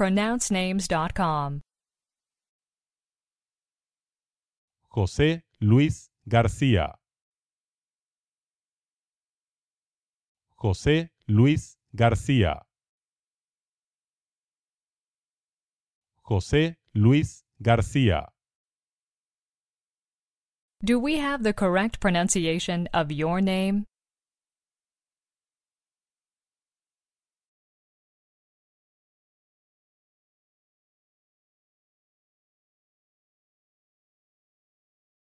pronouncenames.com. José Luis García. José Luis García. José Luis García. Do we have the correct pronunciation of your name?